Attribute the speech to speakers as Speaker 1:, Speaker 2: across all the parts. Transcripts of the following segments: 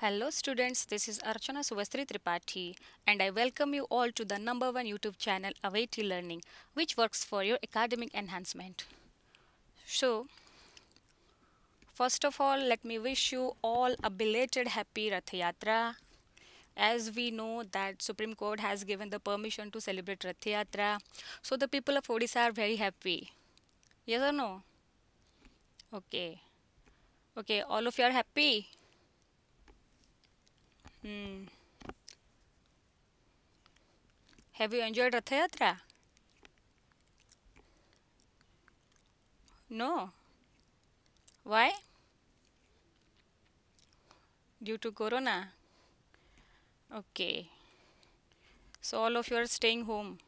Speaker 1: Hello students, this is Archana Suvastri Tripathi and I welcome you all to the number one YouTube channel AWAIT Learning which works for your academic enhancement. So, first of all let me wish you all a belated happy Rath Yatra. As we know that Supreme Court has given the permission to celebrate Rath Yatra. So the people of Odisha are very happy. Yes or no? Okay. Okay, all of you are happy? Hmm. Have you enjoyed Ratha Yatra? No. Why? Due to Corona. Okay. So all of you are staying home.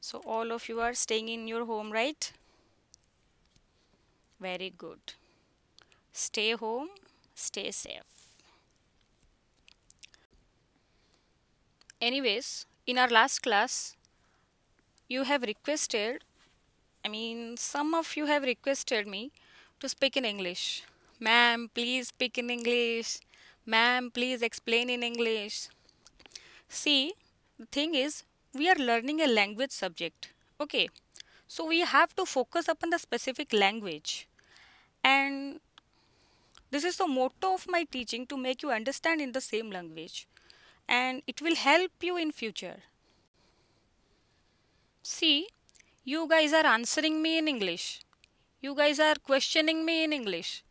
Speaker 1: So all of you are staying in your home, right? Very good. Stay home, stay safe. Anyways, in our last class, you have requested, I mean, some of you have requested me to speak in English. Ma'am, please speak in English. Ma'am, please explain in English. See, the thing is, we are learning a language subject. Okay, so we have to focus upon the specific language. And this is the motto of my teaching to make you understand in the same language and it will help you in future. See, you guys are answering me in English. You guys are questioning me in English.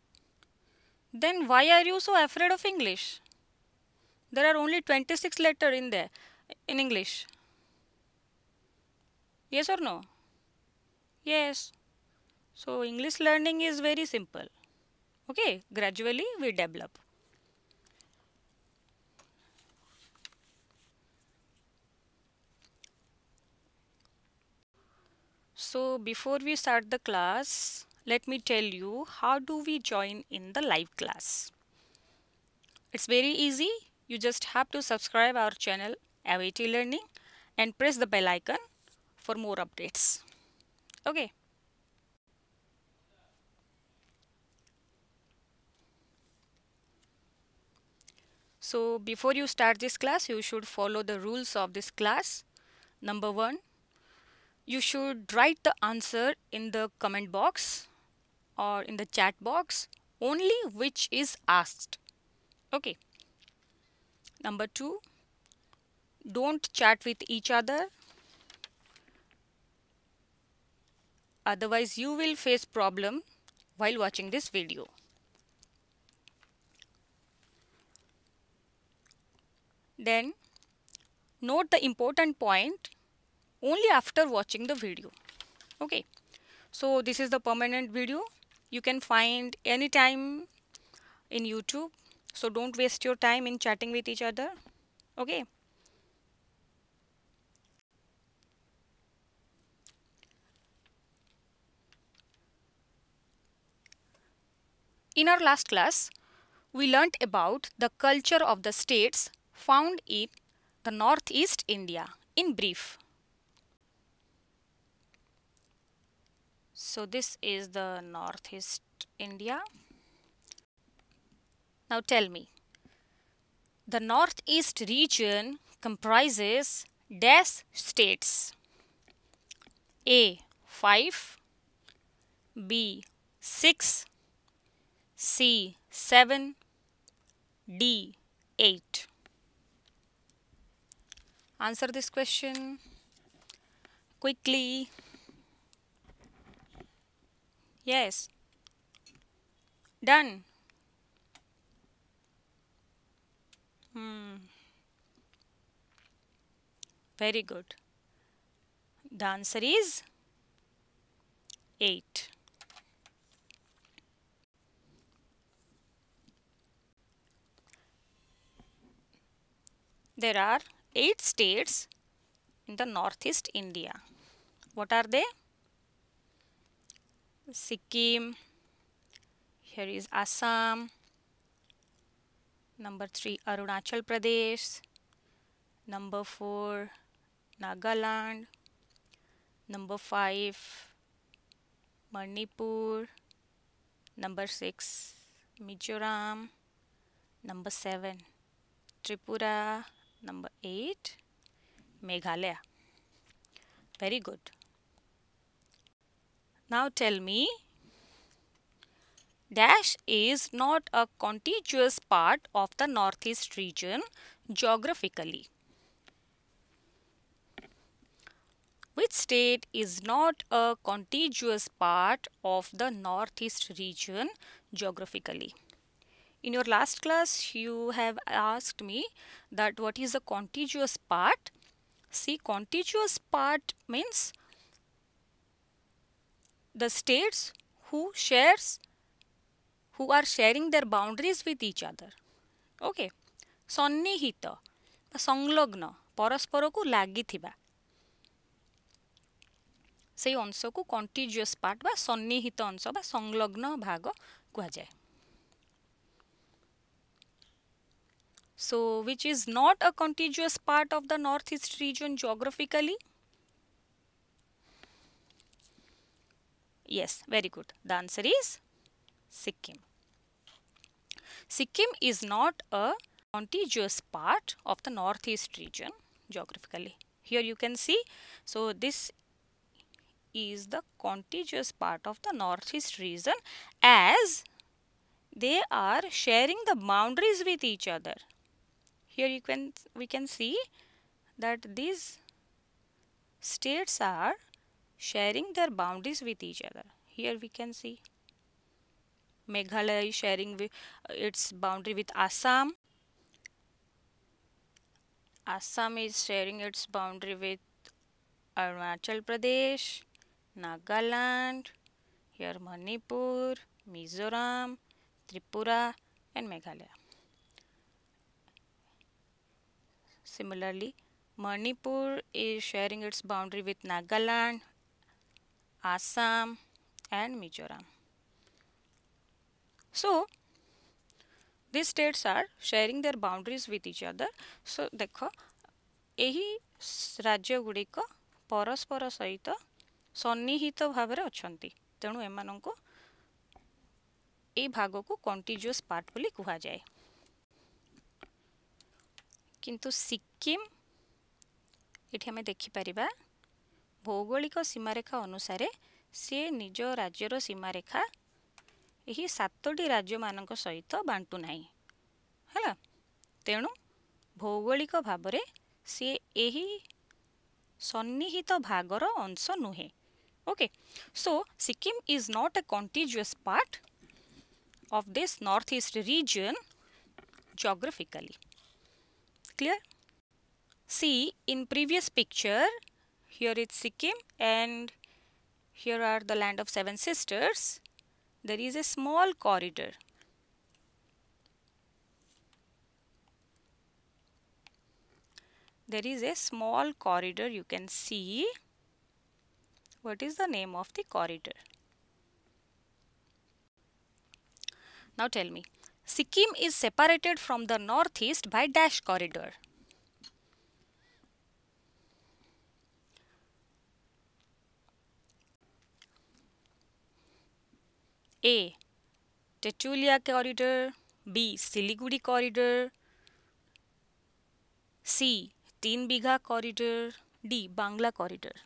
Speaker 1: Then why are you so afraid of English? There are only 26 letters in there in English. Yes or no? Yes. So English learning is very simple. Okay, gradually we develop. So before we start the class, let me tell you how do we join in the live class. It's very easy. You just have to subscribe our channel AVT Learning and press the bell icon for more updates. Okay. So before you start this class, you should follow the rules of this class. Number one, you should write the answer in the comment box or in the chat box only which is asked okay number 2 don't chat with each other otherwise you will face problem while watching this video then note the important point only after watching the video okay so this is the permanent video you can find anytime in YouTube so don't waste your time in chatting with each other okay In our last class, we learnt about the culture of the states found in the Northeast India in brief. So this is the Northeast India. Now tell me, the Northeast region comprises dash states A 5 B 6 C 7 D 8 Answer this question quickly Yes. Done. Hmm. Very good. The answer is 8. There are 8 states in the northeast India. What are they? Sikkim. Here is Assam. Number 3 Arunachal Pradesh. Number 4 Nagaland. Number 5 Manipur. Number 6 Mizoram. Number 7 Tripura. Number 8 Meghalaya. Very good. Now tell me, dash is not a contiguous part of the northeast region geographically. Which state is not a contiguous part of the northeast region geographically? In your last class, you have asked me that what is a contiguous part? See, contiguous part means the states who shares who are sharing their boundaries with each other. Okay. ସନ୍ନିହିତ ବା ସଂଲଗ୍ନ ପରସ୍ପରକୁ ଲାଗିଥିବା ସେଇ ଅଂଶକୁ part part ବା ସନ୍ନିହିତ ଅଂଶ ବା ସଂଲଗ୍ନ ଭାଗ କୁହାଯାଏ so which is not a contiguous part of the northeast region geographically Yes, very good. The answer is Sikkim. Sikkim is not a contiguous part of the northeast region geographically. Here you can see, so this is the contiguous part of the northeast region as they are sharing the boundaries with each other. Here you can we can see that these states are sharing their boundaries with each other. Here we can see Meghalaya sharing uh, its boundary with Assam. Assam is sharing its boundary with Arunachal Pradesh, Nagaland, here Manipur, Mizoram, Tripura and Meghalaya. Similarly, Manipur is sharing its boundary with Nagaland, Assam and Mizoram. So these states are sharing their boundaries with each other. So ଦେଖ ଏହି ରାଜ୍ୟଗୁଡ଼ିକ ପରସ୍ପର ସହିତ ସନ୍ନିହିତ ଭାବରେ ଅଛନ୍ତି ତେଣୁ ଏମାନଙ୍କୁ এই ভাগକୁ କଣ୍ଟିଜିୟସ୍ ପାର୍ଟ ବୋଲି କୁହାଯାଏ କିନ୍ତୁ ସିକିମ୍ ଏଠି ଆମେ ଦେଖିପାରିବା ଭୌଗୋଳିକ ସୀମାରେଖା ଅନୁସାରେ ସିଏ ନିଜ ରାଜ୍ୟର ସୀମାରେଖା ଏହି ସାତଟି ରାଜ୍ୟମାନଙ୍କ ସହିତ ବାଣ୍ଟୁ ନାହିଁ ହେଲା ତେଣୁ ଭୌଗୋଳିକ ଭାବରେ ସିଏ ଏହି ସନ୍ନିହିତ ଭାଗର ଅଂଶ ନୁହେଁ okay so Sikkim is not a contiguous part of this north east region geographically clear see in previous picture here is Sikkim and here are the land of seven sisters there is a small corridor there is a small corridor you can see what is the name of the corridor now tell me Sikkim is separated from the northeast by dash corridor A Tetulia corridor B Siliguri corridor C Tin Bigha corridor D Bangla corridor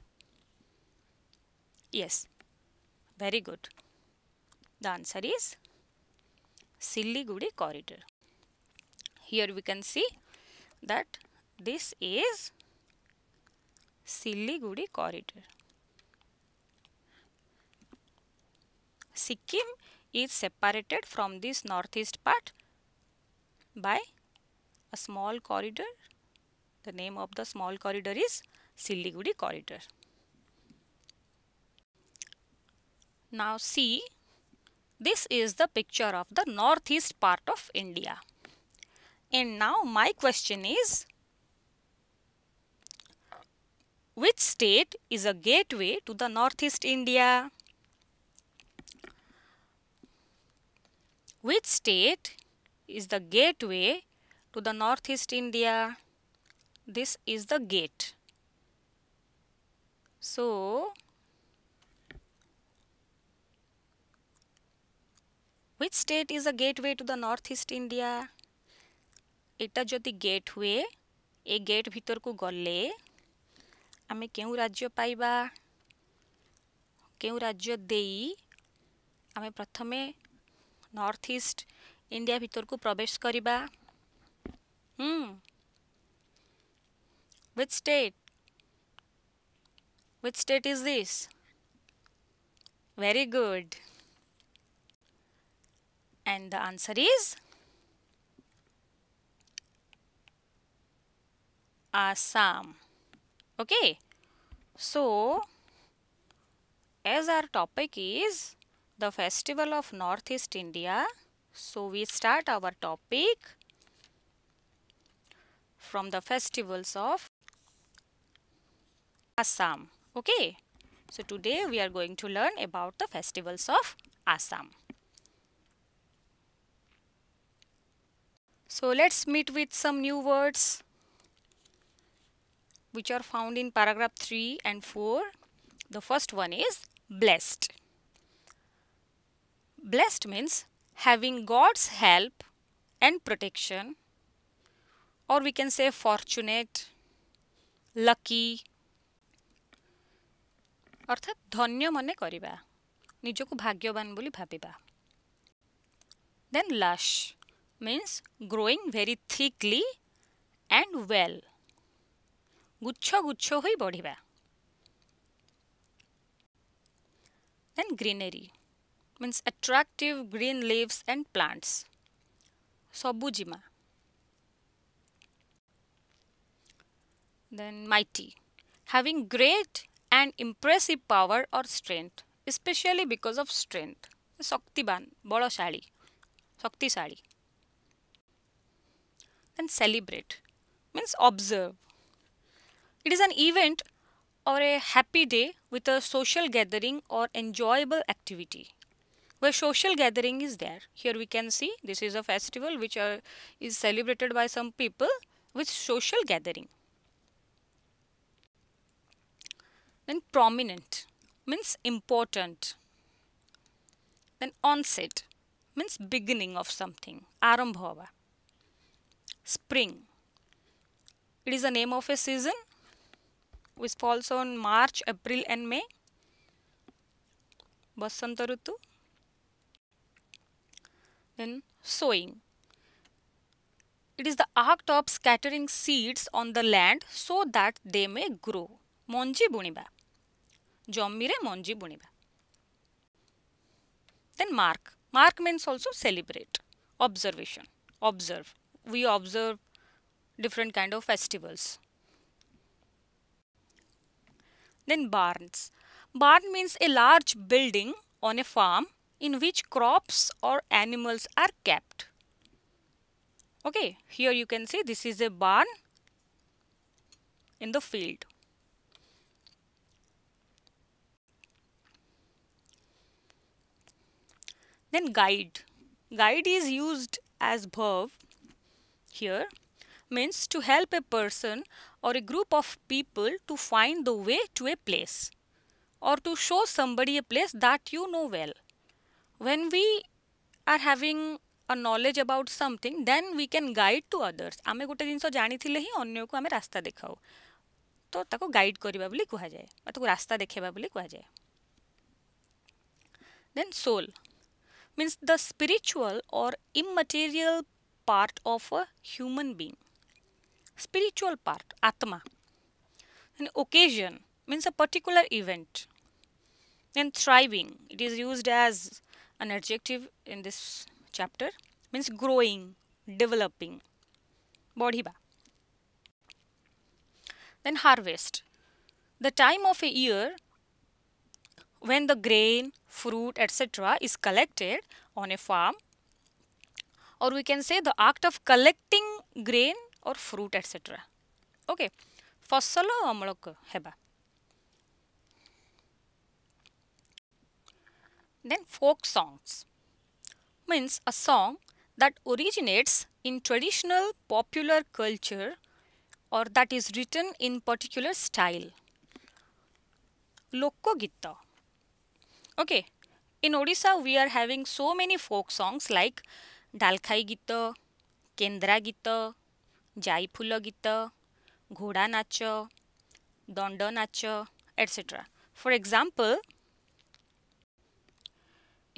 Speaker 1: yes very good the answer is Siliguri corridor here we can see that this is Siliguri corridor Sikkim is separated from this northeast part by a small corridor. The name of the small corridor is Siliguri corridor. Now see, this is the picture of the northeast part of India. And now my question is, which state is a gateway to the northeast India? Which state is the gateway to the northeast India? This is the gate. So, which state is a gateway to the northeast India? eta jodi gateway a gate gate को गले आम के राज्य पाइबा के राज्य दे आम প্রথমে Northeast India. ଇଣ୍ଡିଆ ଭିତରକୁ which state which state is this very good and the answer is assam okay so as our topic is the festival of Northeast India. So we start our topic from the festivals of Assam. Okay. So today we are going to learn about the festivals of Assam. So let's meet with some new words which are found in paragraph 3 and 4. The first one is blessed. Blessed means having God's help and protection or we can say fortunate, lucky অর্থাৎ ধন্য মনে করিবা নিজকে भाग्यवान बोली भाव then lush means growing very thickly and well गुच्छ गुच्छ हो বড়িবা then greenery means attractive green leaves and plants. Sobujima. Then mighty. Having great and impressive power or strength, especially because of strength. shali, sakti shali. Then celebrate means observe. It is an event or a happy day with a social gathering or enjoyable activity where social gathering is there. Here we can see this is a festival which are, uh, is celebrated by some people with social gathering. Then prominent means important. Then onset means beginning of something. Arambhava. Spring. It is the name of a season which falls on March, April and May. Basanta then sowing. It is the act of scattering seeds on the land so that they may grow. Monji buniba, jomire monji buniba. then mark mark means also celebrate observation observe we observe different kind of festivals then barns barn means a large building on a farm in which crops or animals are kept. Okay, here you can see this is a barn in the field. Then guide. Guide is used as verb here means to help a person or a group of people to find the way to a place or to show somebody a place that you know well when we are having a knowledge about something then we can guide to others ଆମେ ଗୋଟେ ଜିନିଷ ଜାଣିଥିଲେ ହିଁ ଅନ୍ୟକୁ ଆମେ ରାସ୍ତା ଦେଖାଉ ତ ତାକୁ ଗାଇଡ଼ କରିବା ବୋଲି କୁହାଯାଏ ବା ତାକୁ ରାସ୍ତା ଦେଖାଇବା ବୋଲି କୁହାଯାଏ then soul means the spiritual or immaterial part of a human being spiritual part atma an occasion means a particular event then thriving it is used as an adjective in this chapter means growing, developing. Bodhiba. Then harvest. The time of a year when the grain, fruit, etc. is collected on a farm or we can say the act of collecting grain or fruit, etc. Okay. ଫସଲ ଅମଳକ ହେବା Then folk songs means a song that originates in traditional popular culture or that is written in particular style. Lokogita. Okay, in Odisha we are having so many folk songs like Dalkhai Gita, Kendra Gita, Jaipula Gita, Ghoda Nacha, Donda Nacha, etc. For example,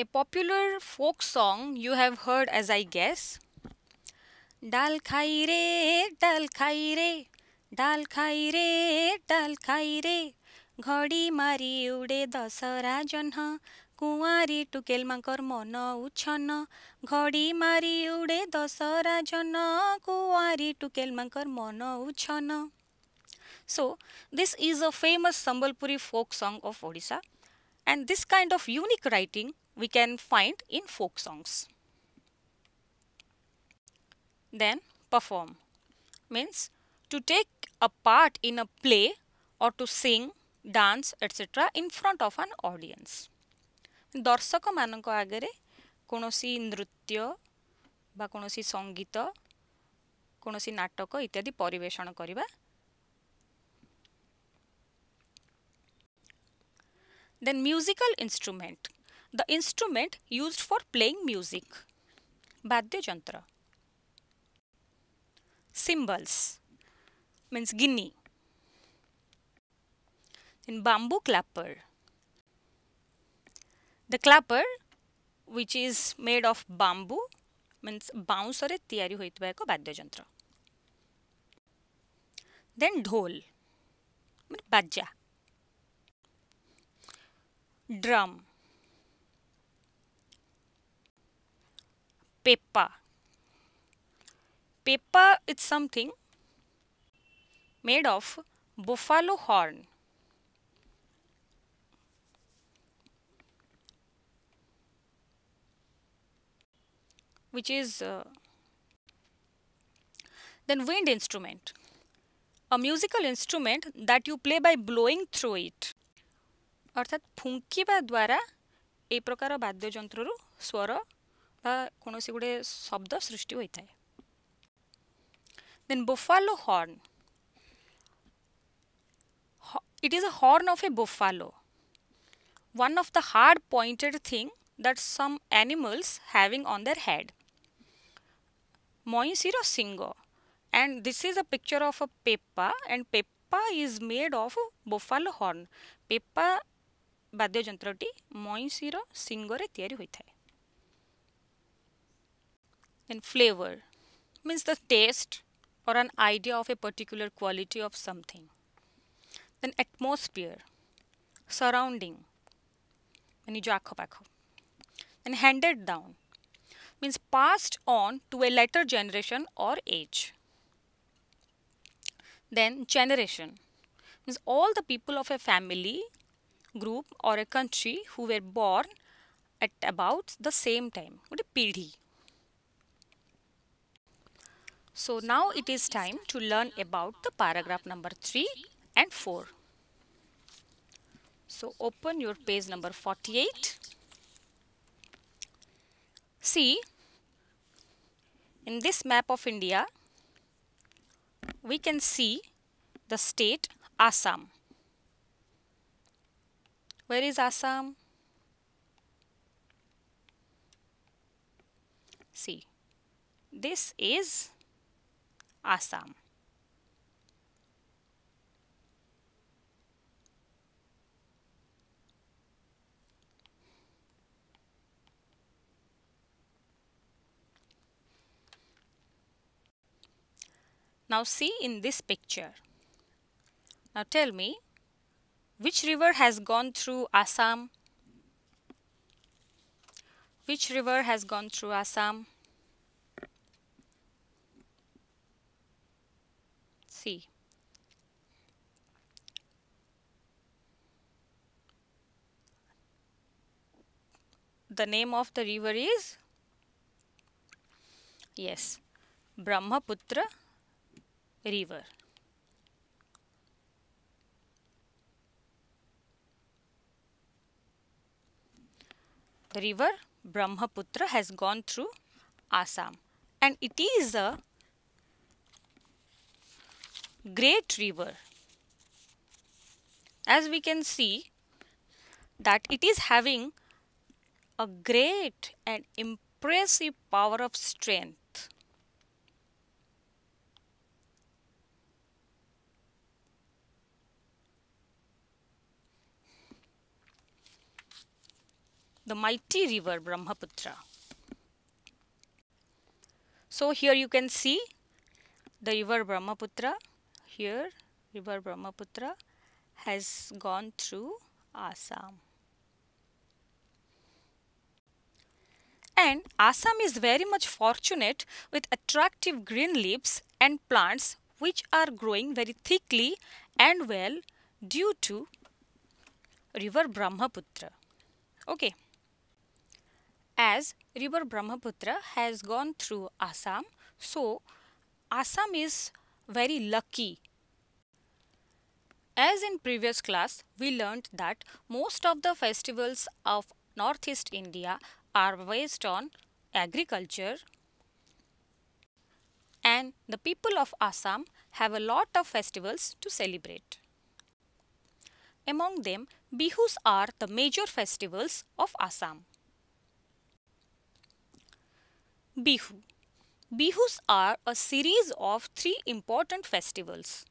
Speaker 1: a popular folk song you have heard as I guess. डाल खाई रे dal khai re, dal khai re, dal khai re. घड़ी मारी उड़े दशरा जह्न कुँवारी टुकेल मांकर मन उछन घड़ी मारी उड़े दशरा जह्न कुआरी टुकेल मांकर मन उछन so this is a famous Sambalpuri folk song of Odisha and this kind of unique writing we can find in folk songs. Then perform means to take a part in a play or to sing, dance, etc. in front of an audience. ଦର୍ଶକମାନଙ୍କ ଆଗରେ କୌଣସି ନୃତ୍ୟ ବା କୌଣସି ସଙ୍ଗୀତ କୌଣସି ନାଟକ ଇତ୍ୟାଦି ପରିବେଷଣ କରିବା then musical instrument the instrument use for playing music वाद्यजंत्र सिंबल्स मीन्स गिनी in bamboo clapper the clapper which is made of bamboo means बाउंसरे या एक बाद्यजंत्र then dhol baja drum Peppa. Peppa is something made of buffalo horn. which is uh, then wind instrument a musical instrument that you play by blowing through it অর্থাৎ ফুঙ্কিবা দ্বারা এই প্রকার বাদ্যযন্ত্রରୁ স্ୱର ଯଥା କୌଣସି ଗୁଡ଼ିଏ ଶବ୍ଦ ସୃଷ୍ଟି ହୋଇଥାଏ then buffalo horn it is a horn of a buffalo one of the hard pointed thing that some animals having on their head moisiro singo and this is a picture of a peppa and peppa is made of buffalo horn peppa ବାଦ୍ୟ ଯନ୍ତ୍ରଟି ମଇଁଷିର ଶିଙ୍ଗରେ ତିଆରି ହୋଇଥାଏ In flavor means the taste or an idea of a particular quality of something. Then atmosphere, surrounding, and Then handed down means passed on to a later generation or age. Then generation means all the people of a family, group or a country who were born at about the same time. What a pidhi. So now it is time to learn about the paragraph number 3 and 4. So open your page number 48. See, in this map of India, we can see the state Assam. Where is Assam? See, this is Assam. Now see in this picture. Now tell me, which river has gone through Assam? Which river has gone through Assam? coffee. The name of the river is? Yes, Brahmaputra river. The river Brahmaputra has gone through Assam and it is a great river. As we can see that it is having a great and impressive power of strength. The mighty river Brahmaputra. So here you can see the river Brahmaputra here river Brahmaputra has gone through Assam. And Assam is very much fortunate with attractive green leaves and plants which are growing very thickly and well due to river Brahmaputra. Okay. As river Brahmaputra has gone through Assam, so Assam is very lucky. As in previous class, we learned that most of the festivals of Northeast India are based on agriculture and the people of Assam have a lot of festivals to celebrate. Among them, Bihus are the major festivals of Assam. Bihu Bihus are a series of three important festivals.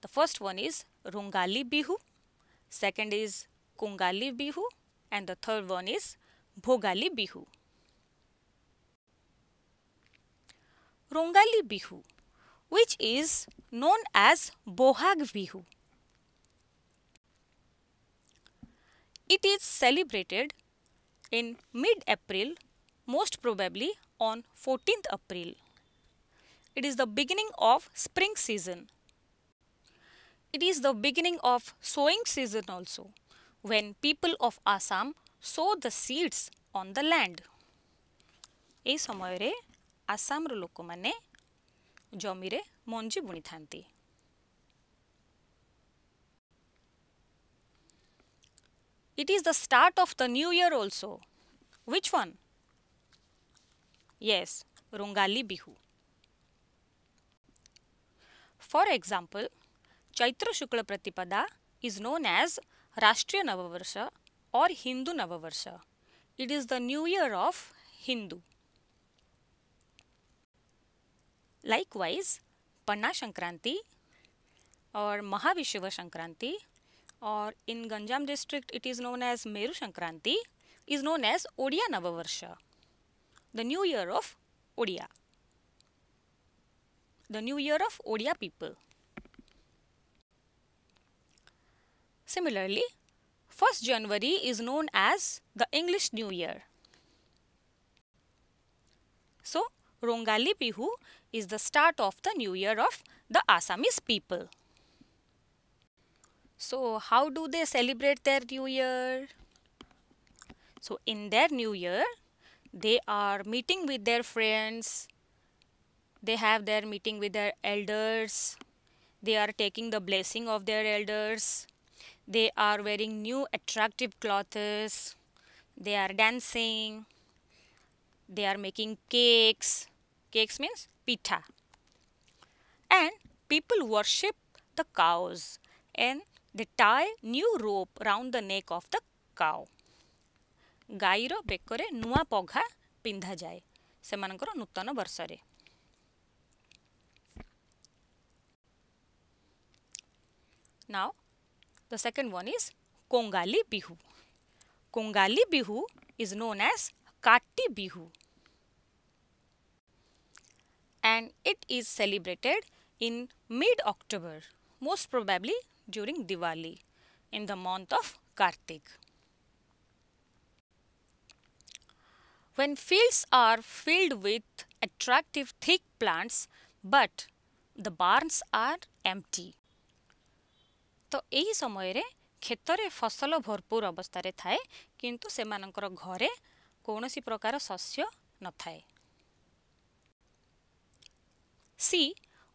Speaker 1: The first one is Rungali Bihu, second is Kungali Bihu and the third one is Bhogali Bihu. Rungali Bihu which is known as Bohag Bihu. It is celebrated in mid-April most probably on 14th April. It is the beginning of spring season. It is the beginning of sowing season also when people of Assam sow the seeds on the land. এই ସମୟରେ ଆସାମର ଲୋକମାନେ ଜମିରେ ମଞ୍ଜି ବୁଣିଥାନ୍ତି It is the start of the new year also. Which one? Yes, Rungali Bihu. For example, Chaitra Shukla Pratipada is known as Rashtriya Navavarsha or Hindu Navavarsha. It is the new year of Hindu. Likewise, Panna Shankranti or Mahavishuva Shankranti or in Ganjam district it is known as Meru Shankranti is known as Odia Navavarsha. the new year of Odia. The new year of Odia people. Similarly, 1st January is known as the English New Year. So, Rongali Pihu is the start of the new year of the Assamese people. So, how do they celebrate their new year? So, in their new year, they are meeting with their friends they have their meeting with their elders they are taking the blessing of their elders they are wearing new attractive clothes they are dancing they are making cakes cakes means pita and people worship the cows and they tie new rope round the neck of the cow गाईर बेक नुआ पघा पिंधा जाए से नूतन वर्ष now the second one is Kongali Bihu Kongali Bihu is known as Kati Bihu and it is celebrated in mid October most probably during Diwali in the month of Kartik When fields are filled with attractive thick plants but the barns are empty. ତ ଏହି ସମୟରେ କ୍ଷେତରେ ଫସଲ ଭରପୁର थाए, ଥାଏ କିନ୍ତୁ घरे ଘରେ କୌଣସି ପ୍ରକାର ଶସ୍ୟ ନଥାଏ see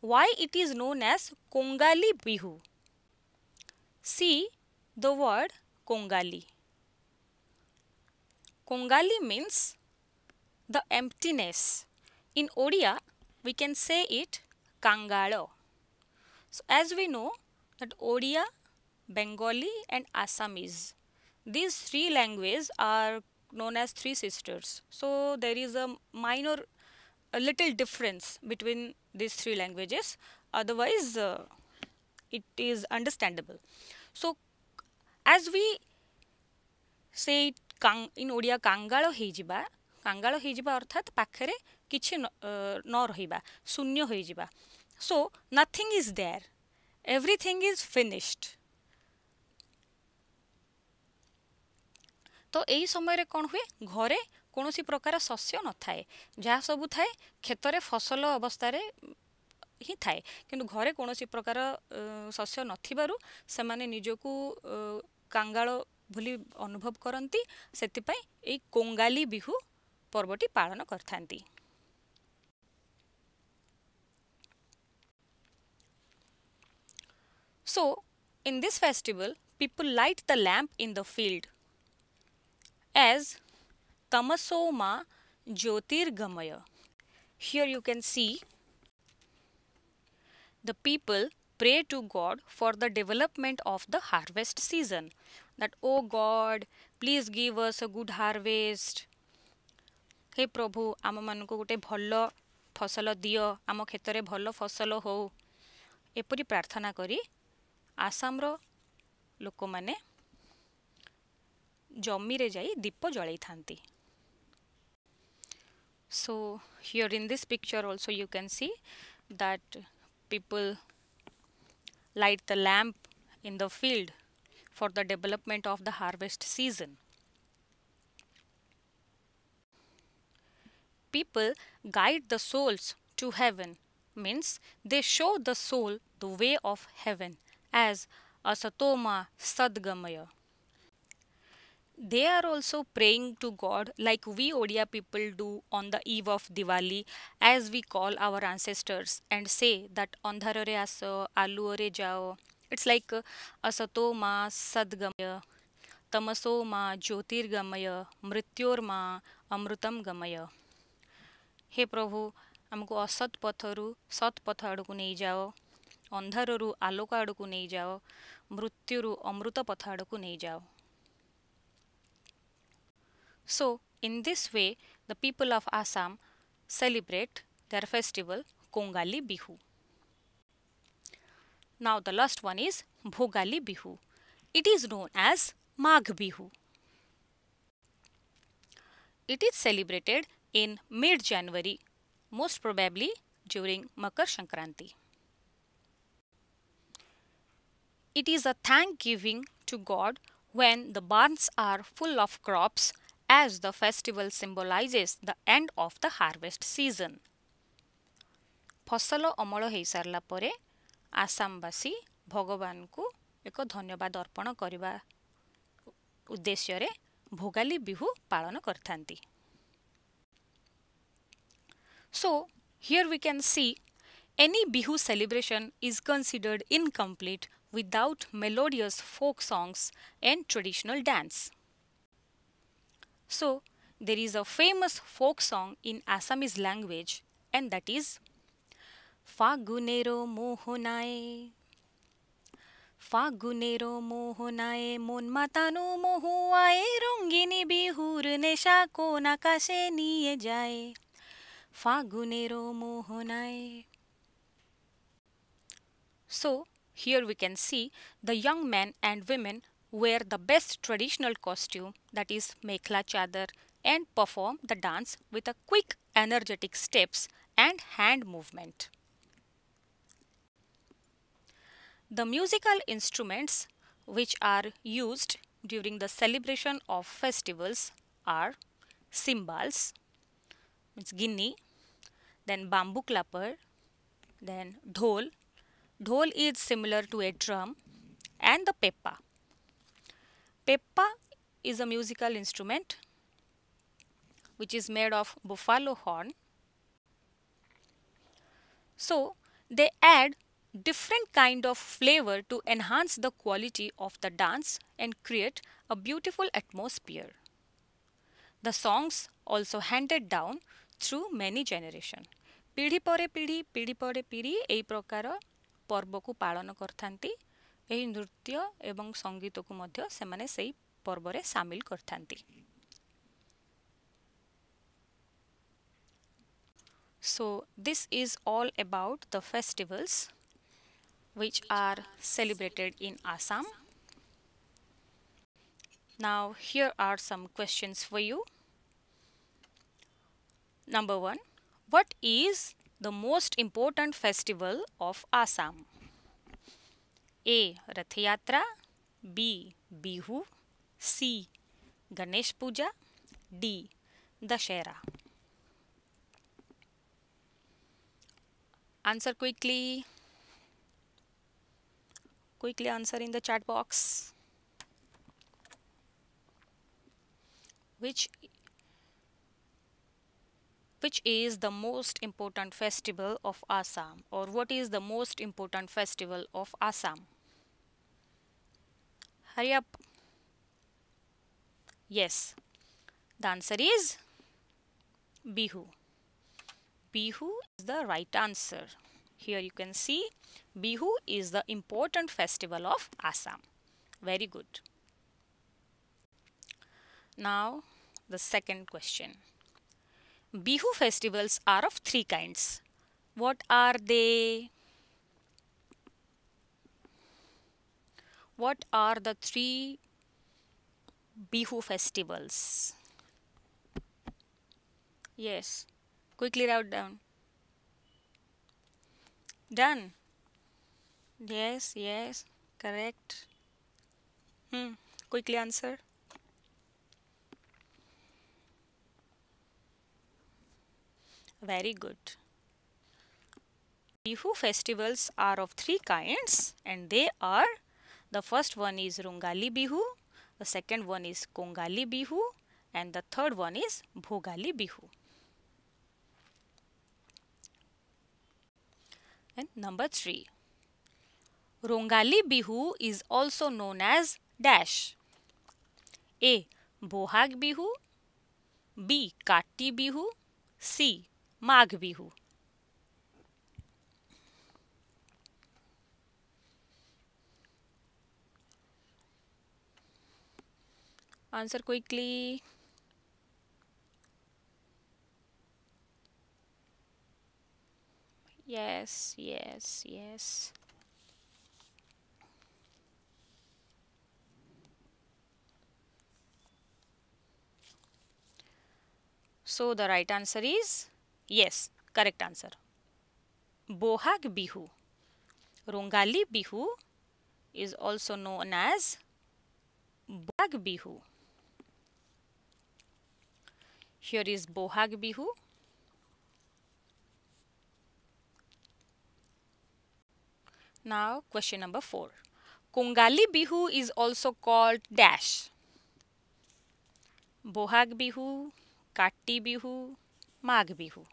Speaker 1: why it is known as Kongali Bihu. See the word Kongali. Kongali means the emptiness. In Odia, we can say it kangalo. So as we know that Odia, Bengali and Assamese, these three languages are known as three sisters. So there is a minor, a little difference between these three languages. Otherwise, uh, it is understandable. So as we say it in Odia kangalo hejiba, ପାଙ୍ଗାଳ ହୋଇଯିବା ଅର୍ଥାତ୍ ପାଖରେ କିଛି ନ ରହିବା ଶୂନ୍ୟ ହୋଇଯିବା so nothing is there everything is finished ତ ଏହି ସମୟରେ କ'ଣ ହୁଏ ଘରେ କୌଣସି ପ୍ରକାର ଶସ୍ୟ ନଥାଏ ଯାହା ସବୁ ଥାଏ କ୍ଷେତରେ ଫସଲ ଅବସ୍ଥାରେ ହିଁ ଥାଏ କିନ୍ତୁ ଘରେ କୌଣସି ପ୍ରକାର ଶସ୍ୟ ନଥିବାରୁ ସେମାନେ ନିଜକୁ କାଙ୍ଗାଳ ବୋଲି ଅନୁଭବ କରନ୍ତି ସେଥିପାଇଁ ଏଇ କୋଙ୍ଗାଲି Bihu So, in this festival, people light the lamp in the field as Tamasoma Jyotirgamaya. Here you can see the people pray to God for the development of the harvest season. That, oh God, please give us a good harvest. ହେ ପ୍ରଭୁ ଆମମାନଙ୍କୁ ଗୋଟେ ଭଲ ଫସଲ ଦିଅ ଆମ କ୍ଷେତରେ ଭଲ ଫସଲ ହେଉ ଏପରି ପ୍ରାର୍ଥନା କରି ଆସାମର ଲୋକମାନେ ଜମିରେ ଯାଇ ଦୀପ ଜଳାଇଥାନ୍ତି so here in this picture also you can see that people light the lamp in the field for the development of the harvest season people guide the souls to heaven means they show the soul the way of heaven as Asatoma Sadgamaya. They are also praying to God like we Odia people do on the eve of Diwali as we call our ancestors and say that Andharare Aso, Aluore Jao. It's like Asatoma Sadgamaya, ma Jyotirgamaya, Mrityorma Amrutam Gamaya. हे प्रभु आमको असत पथर पथ आड़क नहीं जाओ अंधारू आलोक आड़क नहीं जाओ मृत्यु अमृत पथ आड़क नहीं जाओ so in this way the people of Assam celebrate their festival Kongali Bihu now the last one is Bhogali Bihu it is known as Magh Bihu it is celebrated in mid-January, most probably during Makar Sankranti. It is a thanksgiving to God when the barns are full of crops as the festival symbolizes the end of the harvest season. ଫସଲ ଅମଳ ହୋଇସାରିଲା ପରେ ଆସାମବାସୀ ଭଗବାନଙ୍କୁ ଏକ ଧନ୍ୟବାଦ ଅର୍ପଣ କରିବା ଉଦ୍ଦେଶ୍ୟରେ ଭୋଗାଲି ବିହୁ ପାଳନ କରିଥାନ୍ତି so here we can see any Bihu celebration is considered incomplete without melodious folk songs and traditional dance. So there is a famous folk song in Assamese language and that is Fagunero Mohonae Fagunero মোহনায়ে Mon মাতানো মহুয়ায়ে রঙ্গিনী বিহুর নেশা কোন আকাশে Niye যায় ফাগুনেরো মোহনায় So, here we can see the young men and women wear the best traditional costume that is mekhla chadar and perform the dance with a quick energetic steps and hand movement. The musical instruments which are used during the celebration of festivals are cymbals, means guinea, then bamboo clapper, then dhol. Dhol is similar to a drum and the pepa. Pepa is a musical instrument which is made of buffalo horn. So they add different kind of flavor to enhance the quality of the dance and create a beautiful atmosphere. The songs also handed down through many generation पीढ़ी पर पीढ़ी पीढ़ी पर पीढ़ी एक प्रकार पर्व को पालन करता एवं संगीत को मध्य से पर्व सामिल कर so this is all about the festivals which are celebrated in Assam now here are some questions for you Number 1. What is the most important festival of Assam? A. Rath Yatra B. Bihu C. Ganesh Puja D. Dashera Answer quickly. Quickly answer in the chat box. Which which is the most important festival of Assam or what is the most important festival of Assam? Hurry up. Yes, the answer is Bihu. Bihu is the right answer. Here you can see Bihu is the important festival of Assam. Very good. Now the second question. Bihu festivals are of three kinds. What are they? What are the three Bihu festivals? Yes, quickly write down. Done. Yes, yes, correct. Hmm, quickly answer. Very good. Bihu festivals are of three kinds and they are the first one is Rungali Bihu, the second one is Kongali Bihu and the third one is Bhogali Bihu. And number 3. Rongali Bihu is also known as dash. A. Bohag Bihu B. Kati Bihu C. Magbihu. answer quickly yes yes yes so the right answer is Yes, correct answer. Bohag Bihu. Kungali Bihu is also known as Bohag Bihu. Here is Bohag Bihu. Now question number 4. Kungali Bihu is also called dash. Bohag Bihu, Katti Bihu, Mag Bihu.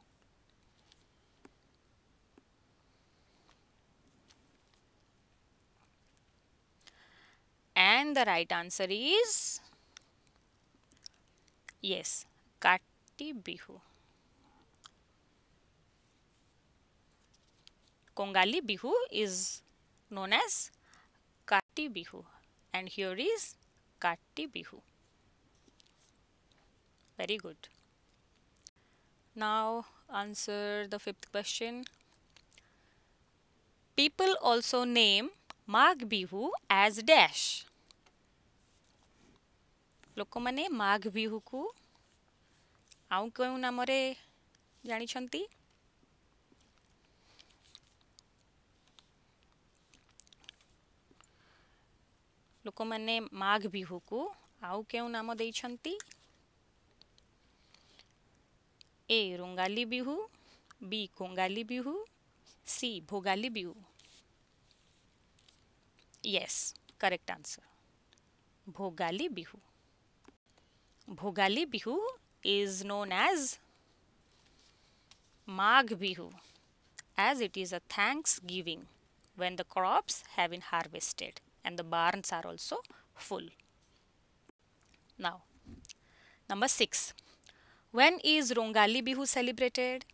Speaker 1: And the right answer is yes, Kati Bihu. Kongali Bihu is known as Kati Bihu and here is Kati Bihu. Very good. Now answer the fifth question. People also name Magh Bihu as dash लोक मैंने माघ बिहु को आउ क्यों नाम जानते लोक मैंने माघ बिहु को आउ क्यों नाम दे Rongali Bihu B Kongali Bihu C Bhogali Bihu Yes, correct answer. Bhogali Bihu. Bhogali Bihu is known as Mag Bihu as it is a thanksgiving when the crops have been harvested and the barns are also full. Now, number 6. When is Rongali Bihu celebrated?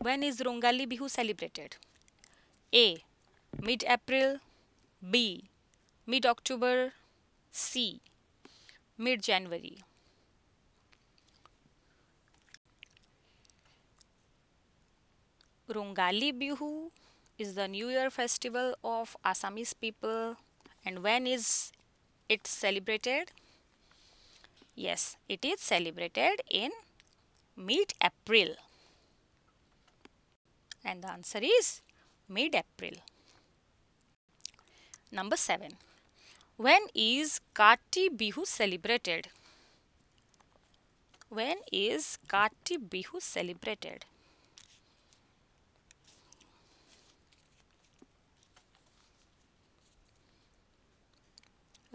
Speaker 1: When is Rongali Bihu celebrated? A mid April B mid October C mid January Rungali Bihu is the New Year festival of Assamese people and when is it celebrated? Yes, it is celebrated in mid-April and the answer is mid-April. Number 7. When is Kati Bihu celebrated? When is Kati Bihu celebrated?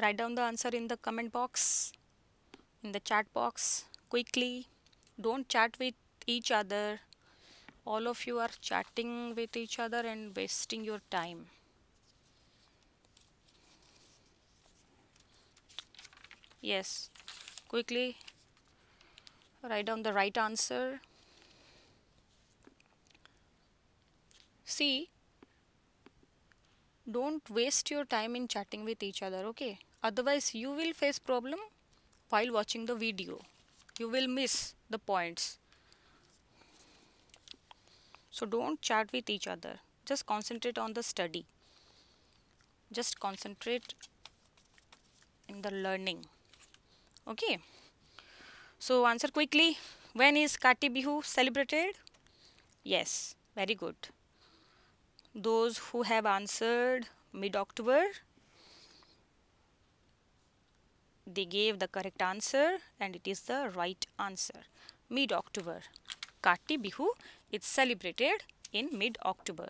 Speaker 1: Write down the answer in the comment box, in the chat box quickly. Don't chat with each other. All of you are chatting with each other and wasting your time. Yes, quickly write down the right answer. See, don't waste your time in chatting with each other, okay? Otherwise, you will face problem while watching the video. You will miss the points. So don't chat with each other. Just concentrate on the study. Just concentrate in the learning okay so answer quickly when is kati bihu celebrated yes very good those who have answered mid october they gave the correct answer and it is the right answer mid october kati bihu is celebrated in mid october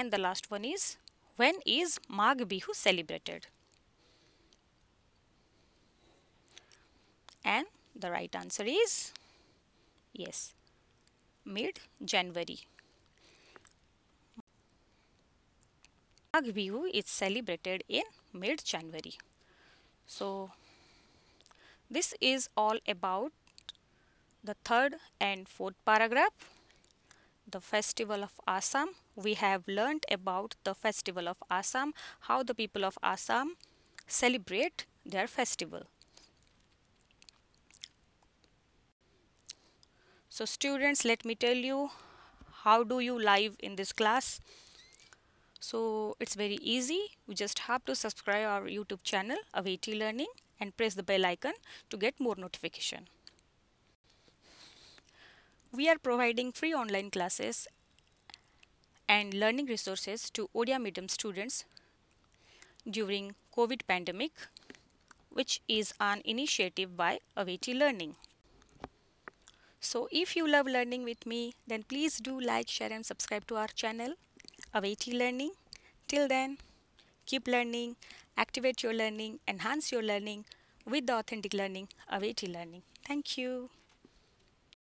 Speaker 1: and the last one is when is Magh Bihu celebrated? And the right answer is yes, mid-January. Magh Bihu is celebrated in mid-January. So, this is all about the third and fourth paragraph the festival of Assam. We have learned about the festival of Assam, how the people of Assam celebrate their festival. So students, let me tell you, how do you live in this class? So it's very easy. You just have to subscribe our YouTube channel, Aveti Learning and press the bell icon to get more notification. We are providing free online classes and learning resources to Odia medium students during COVID pandemic, which is an initiative by Aveti Learning. So if you love learning with me, then please do like, share and subscribe to our channel, Aveti Learning. Till then, keep learning, activate your learning, enhance your learning with the authentic learning, Aveti Learning. Thank you.